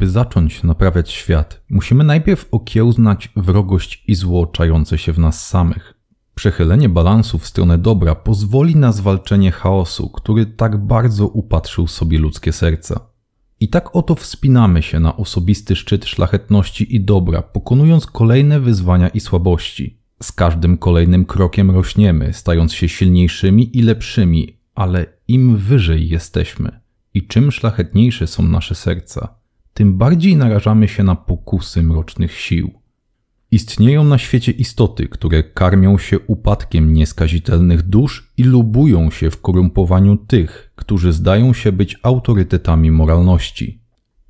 by zacząć naprawiać świat, musimy najpierw okiełznać wrogość i zło czające się w nas samych. Przechylenie balansu w stronę dobra pozwoli na zwalczenie chaosu, który tak bardzo upatrzył sobie ludzkie serca. I tak oto wspinamy się na osobisty szczyt szlachetności i dobra, pokonując kolejne wyzwania i słabości. Z każdym kolejnym krokiem rośniemy, stając się silniejszymi i lepszymi, ale im wyżej jesteśmy i czym szlachetniejsze są nasze serca, tym bardziej narażamy się na pokusy mrocznych sił. Istnieją na świecie istoty, które karmią się upadkiem nieskazitelnych dusz i lubują się w korumpowaniu tych, którzy zdają się być autorytetami moralności.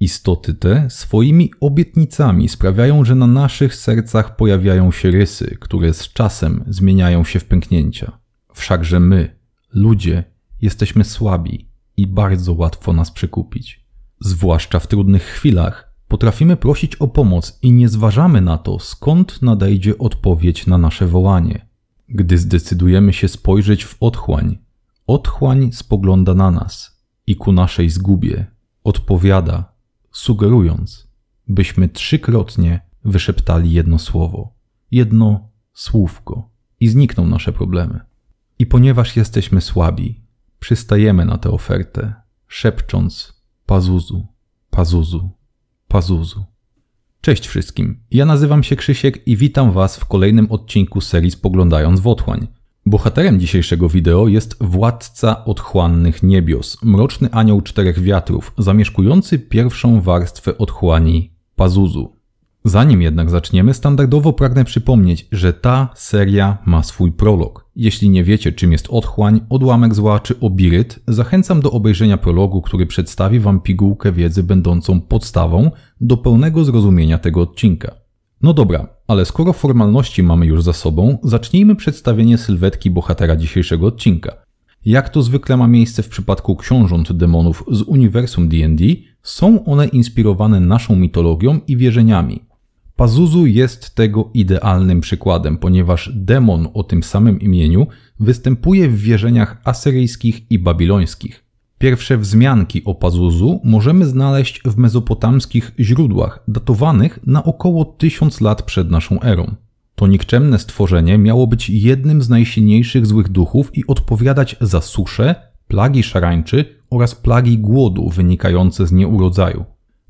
Istoty te swoimi obietnicami sprawiają, że na naszych sercach pojawiają się rysy, które z czasem zmieniają się w pęknięcia. Wszakże my, ludzie, jesteśmy słabi i bardzo łatwo nas przekupić. Zwłaszcza w trudnych chwilach potrafimy prosić o pomoc i nie zważamy na to, skąd nadejdzie odpowiedź na nasze wołanie. Gdy zdecydujemy się spojrzeć w otchłań, otchłań spogląda na nas i ku naszej zgubie odpowiada, sugerując, byśmy trzykrotnie wyszeptali jedno słowo, jedno słówko i znikną nasze problemy. I ponieważ jesteśmy słabi, przystajemy na tę ofertę, szepcząc Pazuzu, Pazuzu, Pazuzu. Cześć wszystkim, ja nazywam się Krzysiek i witam Was w kolejnym odcinku serii Spoglądając w Otchłań. Bohaterem dzisiejszego wideo jest władca otchłannych niebios, mroczny anioł czterech wiatrów, zamieszkujący pierwszą warstwę otchłani Pazuzu. Zanim jednak zaczniemy, standardowo pragnę przypomnieć, że ta seria ma swój prolog. Jeśli nie wiecie czym jest otchłań, odłamek zła czy obiryt, zachęcam do obejrzenia prologu, który przedstawi Wam pigułkę wiedzy będącą podstawą do pełnego zrozumienia tego odcinka. No dobra, ale skoro formalności mamy już za sobą, zacznijmy przedstawienie sylwetki bohatera dzisiejszego odcinka. Jak to zwykle ma miejsce w przypadku książąt demonów z uniwersum D&D, są one inspirowane naszą mitologią i wierzeniami – Pazuzu jest tego idealnym przykładem, ponieważ demon o tym samym imieniu występuje w wierzeniach asyryjskich i babilońskich. Pierwsze wzmianki o Pazuzu możemy znaleźć w mezopotamskich źródłach, datowanych na około 1000 lat przed naszą erą. To nikczemne stworzenie miało być jednym z najsilniejszych złych duchów i odpowiadać za suszę, plagi szarańczy oraz plagi głodu wynikające z nieurodzaju.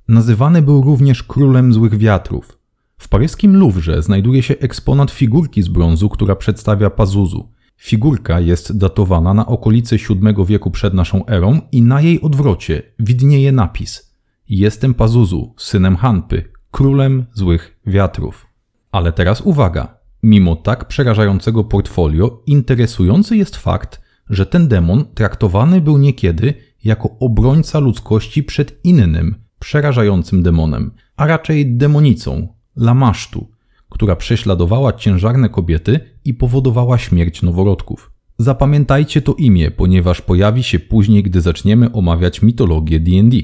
Nazywany był również królem złych wiatrów. W paryskim Louvre znajduje się eksponat figurki z brązu, która przedstawia Pazuzu. Figurka jest datowana na okolice VII wieku przed naszą erą i na jej odwrocie widnieje napis Jestem Pazuzu, synem Hanpy, królem złych wiatrów. Ale teraz uwaga! Mimo tak przerażającego portfolio, interesujący jest fakt, że ten demon traktowany był niekiedy jako obrońca ludzkości przed innym, przerażającym demonem, a raczej demonicą, Lamasztu, która prześladowała ciężarne kobiety i powodowała śmierć noworodków. Zapamiętajcie to imię, ponieważ pojawi się później, gdy zaczniemy omawiać mitologię D&D.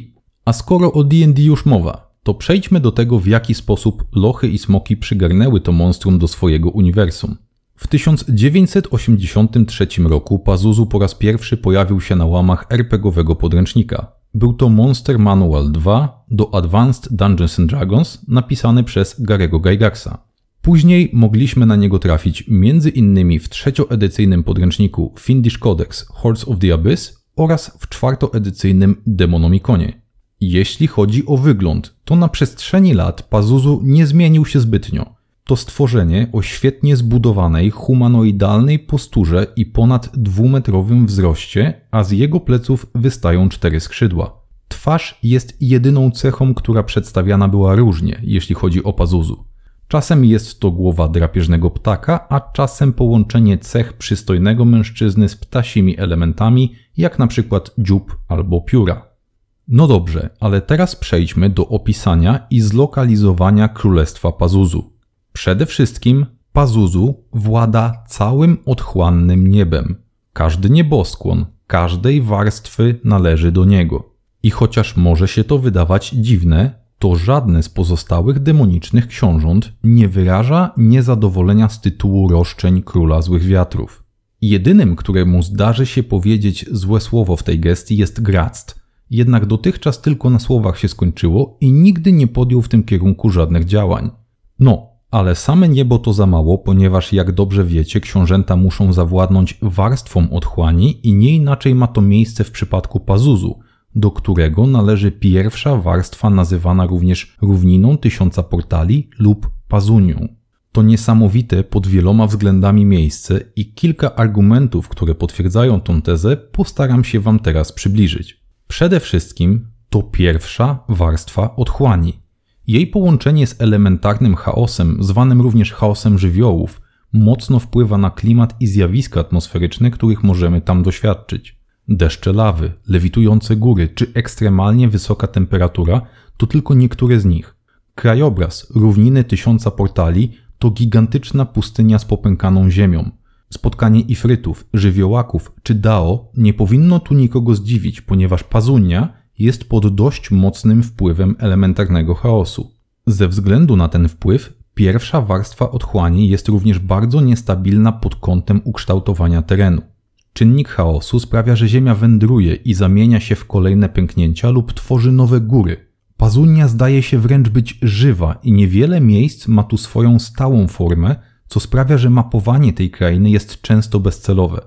A skoro o D&D już mowa, to przejdźmy do tego, w jaki sposób lochy i smoki przygarnęły to monstrum do swojego uniwersum. W 1983 roku Pazuzu po raz pierwszy pojawił się na łamach RPGowego podręcznika. Był to Monster Manual 2 do Advanced Dungeons and Dragons napisany przez Garego Gygaxa. Później mogliśmy na niego trafić m.in. w trzecioedycyjnym podręczniku Findish Codex Hordes of the Abyss oraz w czwartoedycyjnym Demonomikonie. Jeśli chodzi o wygląd, to na przestrzeni lat Pazuzu nie zmienił się zbytnio. To stworzenie o świetnie zbudowanej, humanoidalnej posturze i ponad dwumetrowym wzroście, a z jego pleców wystają cztery skrzydła. Twarz jest jedyną cechą, która przedstawiana była różnie, jeśli chodzi o Pazuzu. Czasem jest to głowa drapieżnego ptaka, a czasem połączenie cech przystojnego mężczyzny z ptasimi elementami, jak na przykład dziób albo pióra. No dobrze, ale teraz przejdźmy do opisania i zlokalizowania Królestwa Pazuzu. Przede wszystkim Pazuzu włada całym odchłannym niebem. Każdy nieboskłon, każdej warstwy należy do niego. I chociaż może się to wydawać dziwne, to żadne z pozostałych demonicznych książąt nie wyraża niezadowolenia z tytułu roszczeń króla złych wiatrów. Jedynym, któremu zdarzy się powiedzieć złe słowo w tej gestii jest Grast, jednak dotychczas tylko na słowach się skończyło i nigdy nie podjął w tym kierunku żadnych działań. No, ale same niebo to za mało, ponieważ jak dobrze wiecie, książęta muszą zawładnąć warstwą otchłani i nie inaczej ma to miejsce w przypadku Pazuzu, do którego należy pierwsza warstwa nazywana również równiną tysiąca portali lub pazunią. To niesamowite pod wieloma względami miejsce i kilka argumentów, które potwierdzają tę tezę, postaram się Wam teraz przybliżyć. Przede wszystkim to pierwsza warstwa otchłani. Jej połączenie z elementarnym chaosem, zwanym również chaosem żywiołów, mocno wpływa na klimat i zjawiska atmosferyczne, których możemy tam doświadczyć. Deszcze lawy, lewitujące góry czy ekstremalnie wysoka temperatura to tylko niektóre z nich. Krajobraz równiny tysiąca portali to gigantyczna pustynia z popękaną ziemią. Spotkanie ifrytów, żywiołaków czy dao nie powinno tu nikogo zdziwić, ponieważ Pazunia jest pod dość mocnym wpływem elementarnego chaosu. Ze względu na ten wpływ, pierwsza warstwa otchłani jest również bardzo niestabilna pod kątem ukształtowania terenu. Czynnik chaosu sprawia, że Ziemia wędruje i zamienia się w kolejne pęknięcia lub tworzy nowe góry. Pazunia zdaje się wręcz być żywa i niewiele miejsc ma tu swoją stałą formę, co sprawia, że mapowanie tej krainy jest często bezcelowe.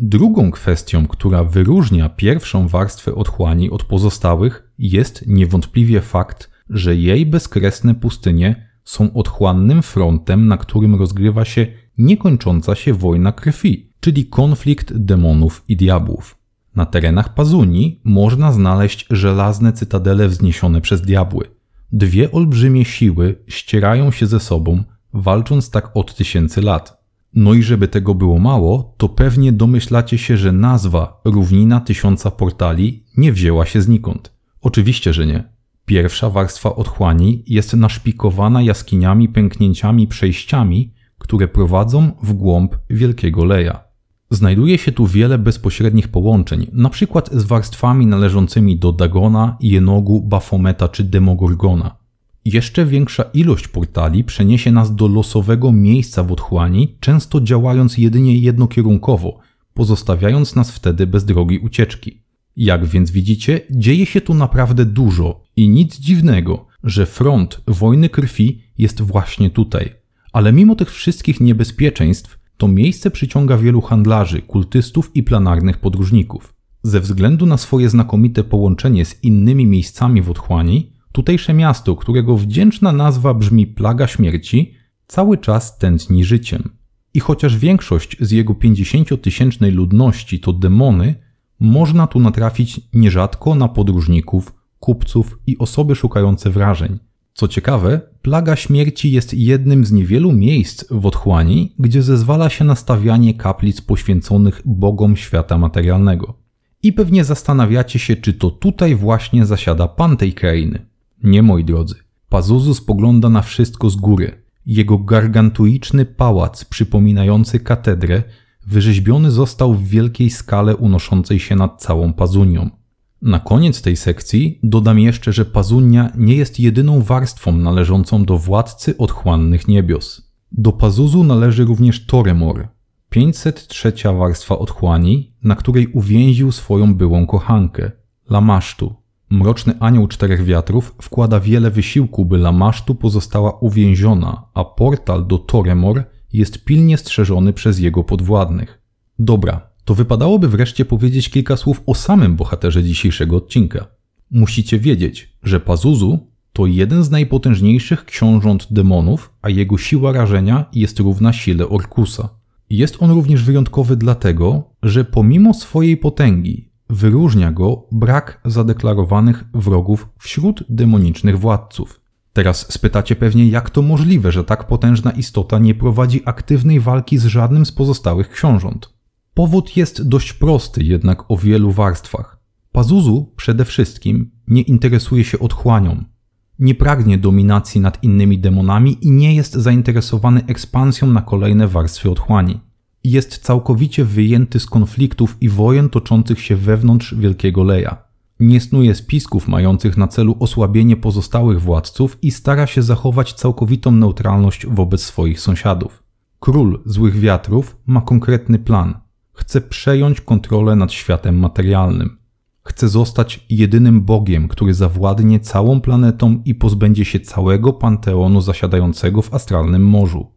Drugą kwestią, która wyróżnia pierwszą warstwę otchłani od pozostałych, jest niewątpliwie fakt, że jej bezkresne pustynie są otchłannym frontem, na którym rozgrywa się niekończąca się wojna krwi, czyli konflikt demonów i diabłów. Na terenach Pazuni można znaleźć żelazne cytadele wzniesione przez diabły. Dwie olbrzymie siły ścierają się ze sobą, walcząc tak od tysięcy lat. No i żeby tego było mało, to pewnie domyślacie się, że nazwa równina tysiąca portali nie wzięła się znikąd. Oczywiście, że nie. Pierwsza warstwa otchłani jest naszpikowana jaskiniami, pęknięciami, przejściami, które prowadzą w głąb wielkiego leja. Znajduje się tu wiele bezpośrednich połączeń, np. z warstwami należącymi do Dagona, Jenogu, Bafometa czy Demogorgona. Jeszcze większa ilość portali przeniesie nas do losowego miejsca w otchłani, często działając jedynie jednokierunkowo, pozostawiając nas wtedy bez drogi ucieczki. Jak więc widzicie, dzieje się tu naprawdę dużo i nic dziwnego, że front wojny krwi jest właśnie tutaj. Ale mimo tych wszystkich niebezpieczeństw, to miejsce przyciąga wielu handlarzy, kultystów i planarnych podróżników. Ze względu na swoje znakomite połączenie z innymi miejscami w otchłani, Tutejsze miasto, którego wdzięczna nazwa brzmi Plaga Śmierci, cały czas tętni życiem. I chociaż większość z jego 50-tysięcznej ludności to demony, można tu natrafić nierzadko na podróżników, kupców i osoby szukające wrażeń. Co ciekawe, plaga śmierci jest jednym z niewielu miejsc w otchłani, gdzie zezwala się na stawianie kaplic poświęconych bogom świata materialnego. I pewnie zastanawiacie się, czy to tutaj właśnie zasiada pan tej krainy. Nie, moi drodzy. Pazuzu spogląda na wszystko z góry. Jego gargantuiczny pałac przypominający katedrę wyrzeźbiony został w wielkiej skale unoszącej się nad całą Pazunią. Na koniec tej sekcji dodam jeszcze, że Pazunia nie jest jedyną warstwą należącą do władcy odchłannych niebios. Do Pazuzu należy również Toremor, 503 warstwa odchłani, na której uwięził swoją byłą kochankę, Lamasztu. Mroczny Anioł Czterech Wiatrów wkłada wiele wysiłku, by Lamasztu pozostała uwięziona, a portal do Toremor jest pilnie strzeżony przez jego podwładnych. Dobra, to wypadałoby wreszcie powiedzieć kilka słów o samym bohaterze dzisiejszego odcinka. Musicie wiedzieć, że Pazuzu to jeden z najpotężniejszych książąt demonów, a jego siła rażenia jest równa sile Orkusa. Jest on również wyjątkowy dlatego, że pomimo swojej potęgi Wyróżnia go brak zadeklarowanych wrogów wśród demonicznych władców. Teraz spytacie pewnie, jak to możliwe, że tak potężna istota nie prowadzi aktywnej walki z żadnym z pozostałych książąt. Powód jest dość prosty, jednak o wielu warstwach. Pazuzu przede wszystkim nie interesuje się otchłanią. Nie pragnie dominacji nad innymi demonami i nie jest zainteresowany ekspansją na kolejne warstwy otchłani jest całkowicie wyjęty z konfliktów i wojen toczących się wewnątrz Wielkiego Leja. Nie snuje spisków mających na celu osłabienie pozostałych władców i stara się zachować całkowitą neutralność wobec swoich sąsiadów. Król złych wiatrów ma konkretny plan. Chce przejąć kontrolę nad światem materialnym. Chce zostać jedynym bogiem, który zawładnie całą planetą i pozbędzie się całego panteonu zasiadającego w astralnym morzu.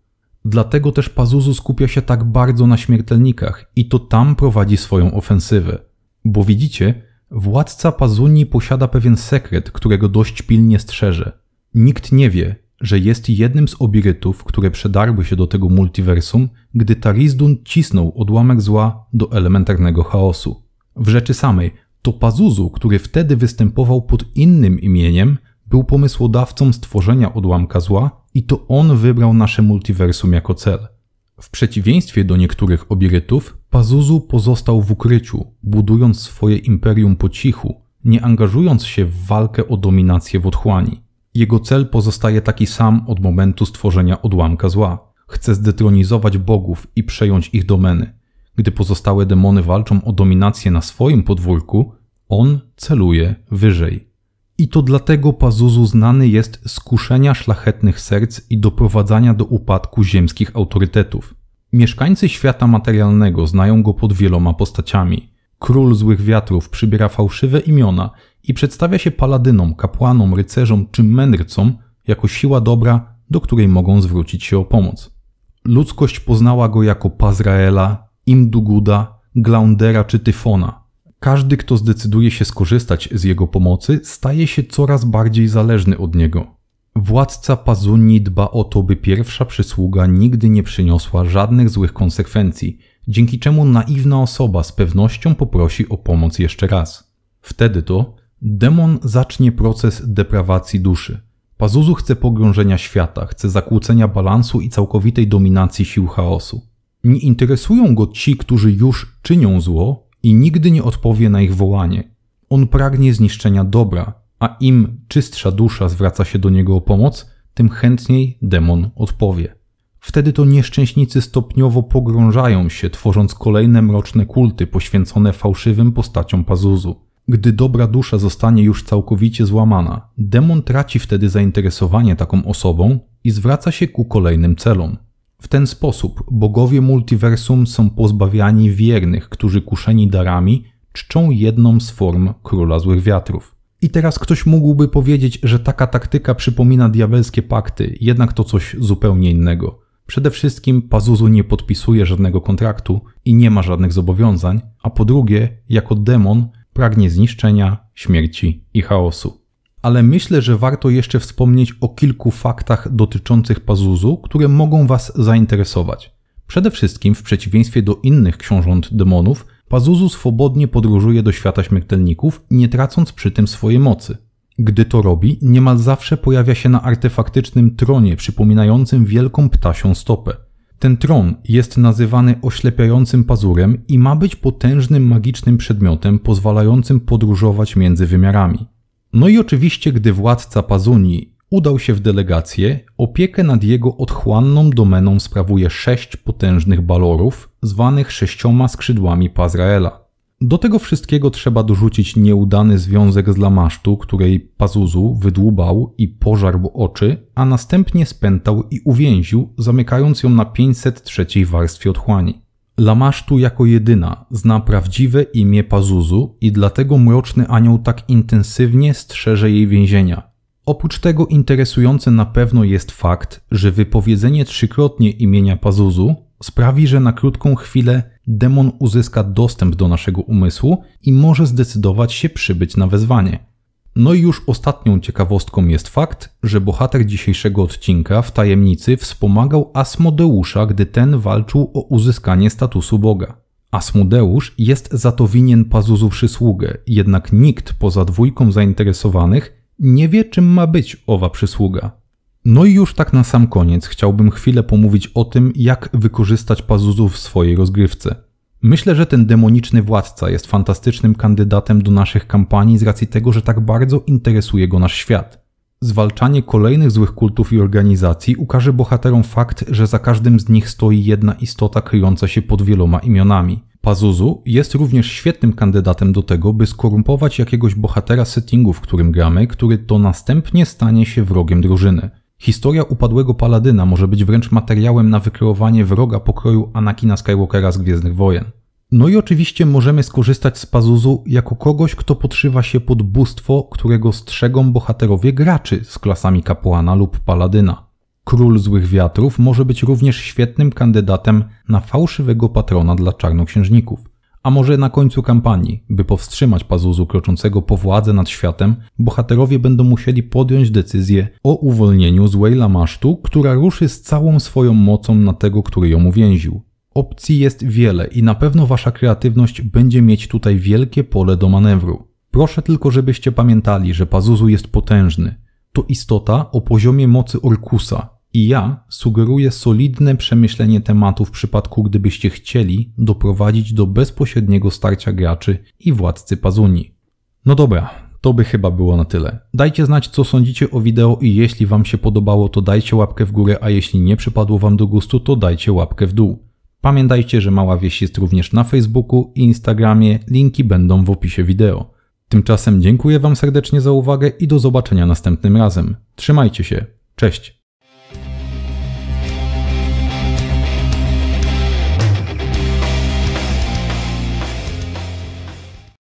Dlatego też Pazuzu skupia się tak bardzo na śmiertelnikach i to tam prowadzi swoją ofensywę. Bo widzicie, władca Pazuni posiada pewien sekret, którego dość pilnie strzeże. Nikt nie wie, że jest jednym z obirytów, które przedarły się do tego multiversum, gdy Tarizdun cisnął odłamek zła do elementarnego chaosu. W rzeczy samej, to Pazuzu, który wtedy występował pod innym imieniem, był pomysłodawcą stworzenia odłamka zła i to on wybrał nasze multiversum jako cel. W przeciwieństwie do niektórych obierytów, Pazuzu pozostał w ukryciu, budując swoje imperium po cichu, nie angażując się w walkę o dominację w otchłani. Jego cel pozostaje taki sam od momentu stworzenia odłamka zła. Chce zdetronizować bogów i przejąć ich domeny. Gdy pozostałe demony walczą o dominację na swoim podwórku, on celuje wyżej. I to dlatego Pazuzu znany jest z kuszenia szlachetnych serc i doprowadzania do upadku ziemskich autorytetów. Mieszkańcy świata materialnego znają go pod wieloma postaciami. Król złych wiatrów przybiera fałszywe imiona i przedstawia się paladynom, kapłanom, rycerzom czy mędrcom jako siła dobra, do której mogą zwrócić się o pomoc. Ludzkość poznała go jako Pazraela, Imduguda, Glaundera czy Tyfona. Każdy, kto zdecyduje się skorzystać z jego pomocy, staje się coraz bardziej zależny od niego. Władca Pazuni dba o to, by pierwsza przysługa nigdy nie przyniosła żadnych złych konsekwencji, dzięki czemu naiwna osoba z pewnością poprosi o pomoc jeszcze raz. Wtedy to demon zacznie proces deprawacji duszy. Pazuzu chce pogrążenia świata, chce zakłócenia balansu i całkowitej dominacji sił chaosu. Nie interesują go ci, którzy już czynią zło, i nigdy nie odpowie na ich wołanie. On pragnie zniszczenia dobra, a im czystsza dusza zwraca się do niego o pomoc, tym chętniej demon odpowie. Wtedy to nieszczęśnicy stopniowo pogrążają się, tworząc kolejne mroczne kulty poświęcone fałszywym postaciom Pazuzu. Gdy dobra dusza zostanie już całkowicie złamana, demon traci wtedy zainteresowanie taką osobą i zwraca się ku kolejnym celom. W ten sposób bogowie multiversum są pozbawiani wiernych, którzy kuszeni darami czczą jedną z form króla złych wiatrów. I teraz ktoś mógłby powiedzieć, że taka taktyka przypomina diabelskie pakty, jednak to coś zupełnie innego. Przede wszystkim Pazuzu nie podpisuje żadnego kontraktu i nie ma żadnych zobowiązań, a po drugie, jako demon pragnie zniszczenia, śmierci i chaosu ale myślę, że warto jeszcze wspomnieć o kilku faktach dotyczących Pazuzu, które mogą Was zainteresować. Przede wszystkim, w przeciwieństwie do innych książąt demonów, Pazuzu swobodnie podróżuje do świata śmiertelników, nie tracąc przy tym swojej mocy. Gdy to robi, niemal zawsze pojawia się na artefaktycznym tronie przypominającym wielką ptasią stopę. Ten tron jest nazywany oślepiającym pazurem i ma być potężnym magicznym przedmiotem pozwalającym podróżować między wymiarami. No i oczywiście, gdy władca Pazuni udał się w delegację, opiekę nad jego odchłanną domeną sprawuje sześć potężnych balorów, zwanych sześcioma skrzydłami Pazraela. Do tego wszystkiego trzeba dorzucić nieudany związek z Lamasztu, której Pazuzu wydłubał i pożarł oczy, a następnie spętał i uwięził, zamykając ją na 503 warstwie otchłani. Lamasztu jako jedyna zna prawdziwe imię Pazuzu i dlatego mroczny anioł tak intensywnie strzeże jej więzienia. Oprócz tego interesujący na pewno jest fakt, że wypowiedzenie trzykrotnie imienia Pazuzu sprawi, że na krótką chwilę demon uzyska dostęp do naszego umysłu i może zdecydować się przybyć na wezwanie. No i już ostatnią ciekawostką jest fakt, że bohater dzisiejszego odcinka w tajemnicy wspomagał Asmodeusza, gdy ten walczył o uzyskanie statusu Boga. Asmodeusz jest za to winien Pazuzu przysługę, jednak nikt poza dwójką zainteresowanych nie wie, czym ma być owa przysługa. No i już tak na sam koniec chciałbym chwilę pomówić o tym, jak wykorzystać Pazuzu w swojej rozgrywce. Myślę, że ten demoniczny władca jest fantastycznym kandydatem do naszych kampanii z racji tego, że tak bardzo interesuje go nasz świat. Zwalczanie kolejnych złych kultów i organizacji ukaże bohaterom fakt, że za każdym z nich stoi jedna istota kryjąca się pod wieloma imionami. Pazuzu jest również świetnym kandydatem do tego, by skorumpować jakiegoś bohatera settingu, w którym gramy, który to następnie stanie się wrogiem drużyny. Historia upadłego paladyna może być wręcz materiałem na wykreowanie wroga pokroju Anakina Skywalkera z Gwiezdnych Wojen. No i oczywiście możemy skorzystać z Pazuzu jako kogoś, kto podszywa się pod bóstwo, którego strzegą bohaterowie graczy z klasami kapłana lub paladyna. Król Złych Wiatrów może być również świetnym kandydatem na fałszywego patrona dla czarnoksiężników a może na końcu kampanii, by powstrzymać Pazuzu kroczącego po władzę nad światem, bohaterowie będą musieli podjąć decyzję o uwolnieniu złej Lamasztu, która ruszy z całą swoją mocą na tego, który ją uwięził. Opcji jest wiele i na pewno wasza kreatywność będzie mieć tutaj wielkie pole do manewru. Proszę tylko, żebyście pamiętali, że Pazuzu jest potężny. To istota o poziomie mocy Orkusa, i ja sugeruję solidne przemyślenie tematu w przypadku, gdybyście chcieli doprowadzić do bezpośredniego starcia graczy i władcy Pazuni. No dobra, to by chyba było na tyle. Dajcie znać, co sądzicie o wideo i jeśli Wam się podobało, to dajcie łapkę w górę, a jeśli nie przypadło Wam do gustu, to dajcie łapkę w dół. Pamiętajcie, że Mała Wieś jest również na Facebooku i Instagramie, linki będą w opisie wideo. Tymczasem dziękuję Wam serdecznie za uwagę i do zobaczenia następnym razem. Trzymajcie się, cześć!